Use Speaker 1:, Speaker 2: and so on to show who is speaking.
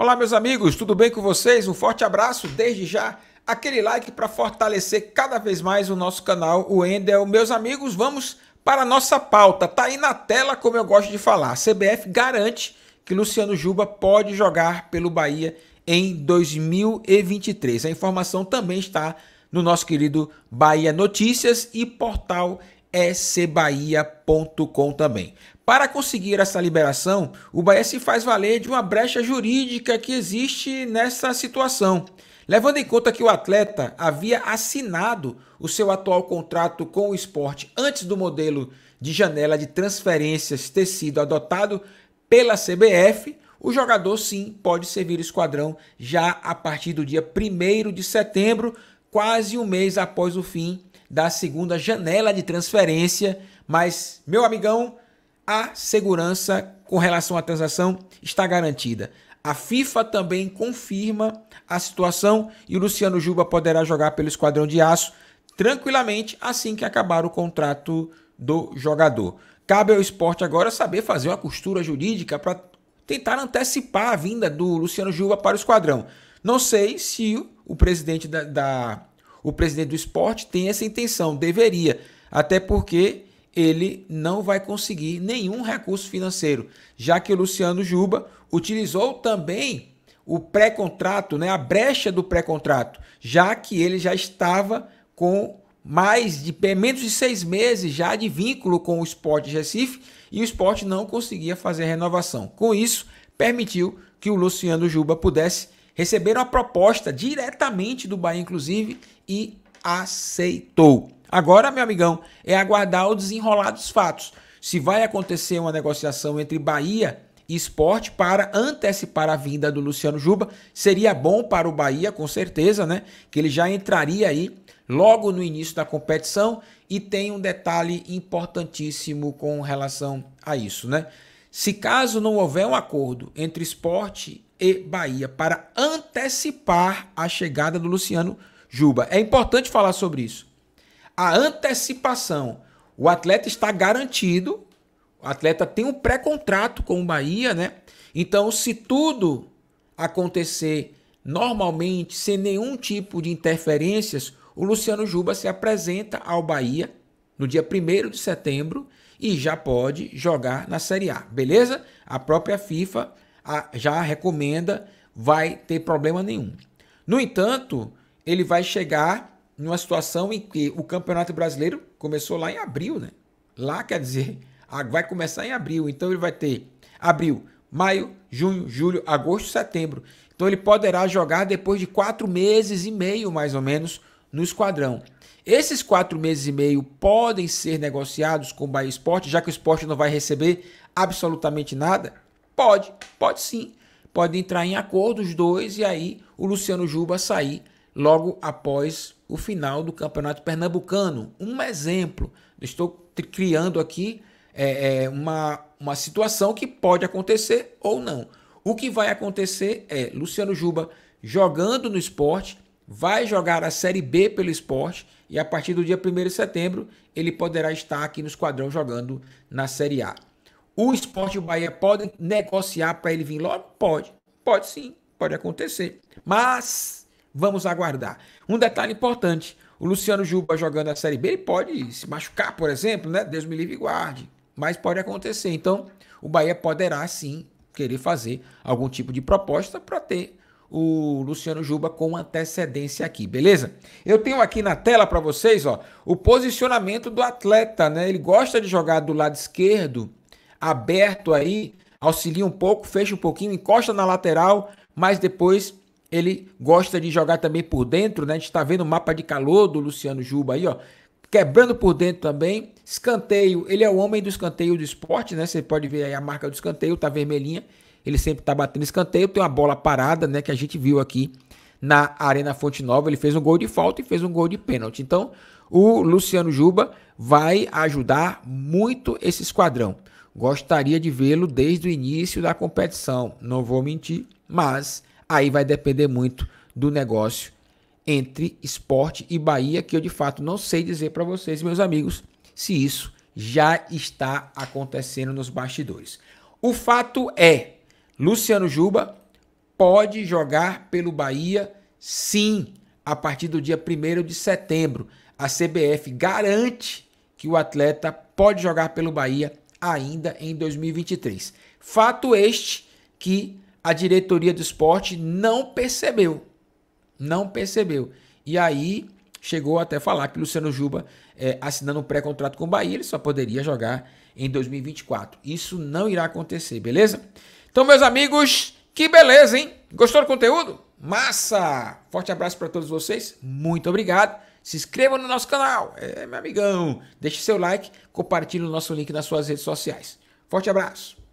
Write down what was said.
Speaker 1: Olá, meus amigos, tudo bem com vocês? Um forte abraço desde já. Aquele like para fortalecer cada vez mais o nosso canal, o Endel. Meus amigos, vamos para a nossa pauta. Tá aí na tela, como eu gosto de falar. A CBF garante que Luciano Juba pode jogar pelo Bahia em 2023. A informação também está no nosso querido Bahia Notícias e portal ecbahia.com também. Para conseguir essa liberação, o Bahia se faz valer de uma brecha jurídica que existe nessa situação. Levando em conta que o atleta havia assinado o seu atual contrato com o esporte antes do modelo de janela de transferências ter sido adotado pela CBF, o jogador sim pode servir o esquadrão já a partir do dia 1 de setembro, quase um mês após o fim da segunda janela de transferência, mas, meu amigão, a segurança com relação à transação está garantida. A FIFA também confirma a situação e o Luciano Juba poderá jogar pelo Esquadrão de Aço tranquilamente assim que acabar o contrato do jogador. Cabe ao esporte agora saber fazer uma costura jurídica para tentar antecipar a vinda do Luciano Juba para o Esquadrão. Não sei se o presidente da, da o presidente do esporte tem essa intenção, deveria, até porque ele não vai conseguir nenhum recurso financeiro, já que o Luciano Juba utilizou também o pré-contrato, né, a brecha do pré-contrato, já que ele já estava com mais de menos de seis meses já de vínculo com o esporte Recife e o esporte não conseguia fazer renovação. Com isso, permitiu que o Luciano Juba pudesse Receberam a proposta diretamente do Bahia, inclusive, e aceitou. Agora, meu amigão, é aguardar o desenrolar dos fatos. Se vai acontecer uma negociação entre Bahia e Esporte para antecipar a vinda do Luciano Juba, seria bom para o Bahia, com certeza, né? Que ele já entraria aí logo no início da competição e tem um detalhe importantíssimo com relação a isso, né? Se caso não houver um acordo entre esporte e Bahia para antecipar a chegada do Luciano Juba. É importante falar sobre isso. A antecipação. O atleta está garantido, o atleta tem um pré-contrato com o Bahia, né? Então, se tudo acontecer normalmente, sem nenhum tipo de interferências, o Luciano Juba se apresenta ao Bahia no dia 1 de setembro e já pode jogar na Série A, beleza? A própria FIFA já recomenda, vai ter problema nenhum. No entanto, ele vai chegar numa situação em que o Campeonato Brasileiro começou lá em abril, né? Lá quer dizer, vai começar em abril, então ele vai ter abril, maio, junho, julho, agosto, setembro. Então ele poderá jogar depois de quatro meses e meio, mais ou menos, no esquadrão. Esses quatro meses e meio podem ser negociados com o Bahia Esporte, já que o esporte não vai receber absolutamente nada. Pode, pode sim. Pode entrar em acordo os dois e aí o Luciano Juba sair logo após o final do Campeonato Pernambucano. Um exemplo. Estou criando aqui é, é, uma, uma situação que pode acontecer ou não. O que vai acontecer é Luciano Juba jogando no esporte, vai jogar a Série B pelo esporte e a partir do dia 1 de setembro ele poderá estar aqui no esquadrão jogando na Série A. O esporte e o Bahia podem negociar para ele vir logo? Pode, pode sim, pode acontecer. Mas vamos aguardar. Um detalhe importante: o Luciano Juba jogando a Série B, ele pode se machucar, por exemplo, né? Deus me livre e guarde. Mas pode acontecer. Então, o Bahia poderá sim querer fazer algum tipo de proposta para ter o Luciano Juba com antecedência aqui, beleza? Eu tenho aqui na tela para vocês, ó, o posicionamento do atleta, né? Ele gosta de jogar do lado esquerdo aberto aí, auxilia um pouco, fecha um pouquinho, encosta na lateral, mas depois ele gosta de jogar também por dentro, né? A gente está vendo o mapa de calor do Luciano Juba aí, ó. Quebrando por dentro também. Escanteio, ele é o homem do escanteio do esporte, né? Você pode ver aí a marca do escanteio, tá vermelhinha. Ele sempre tá batendo escanteio. Tem uma bola parada, né? Que a gente viu aqui na Arena Fonte Nova. Ele fez um gol de falta e fez um gol de pênalti. Então, o Luciano Juba vai ajudar muito esse esquadrão. Gostaria de vê-lo desde o início da competição, não vou mentir, mas aí vai depender muito do negócio entre esporte e Bahia, que eu de fato não sei dizer para vocês, meus amigos, se isso já está acontecendo nos bastidores. O fato é, Luciano Juba pode jogar pelo Bahia, sim, a partir do dia 1 de setembro. A CBF garante que o atleta pode jogar pelo Bahia ainda em 2023. Fato este que a diretoria do esporte não percebeu. Não percebeu. E aí chegou até falar que Luciano Juba, é, assinando um pré-contrato com o Bahia, ele só poderia jogar em 2024. Isso não irá acontecer, beleza? Então, meus amigos, que beleza, hein? Gostou do conteúdo? Massa! Forte abraço para todos vocês. Muito obrigado se inscreva no nosso canal, é meu amigão. Deixe seu like, compartilhe o nosso link nas suas redes sociais. Forte abraço!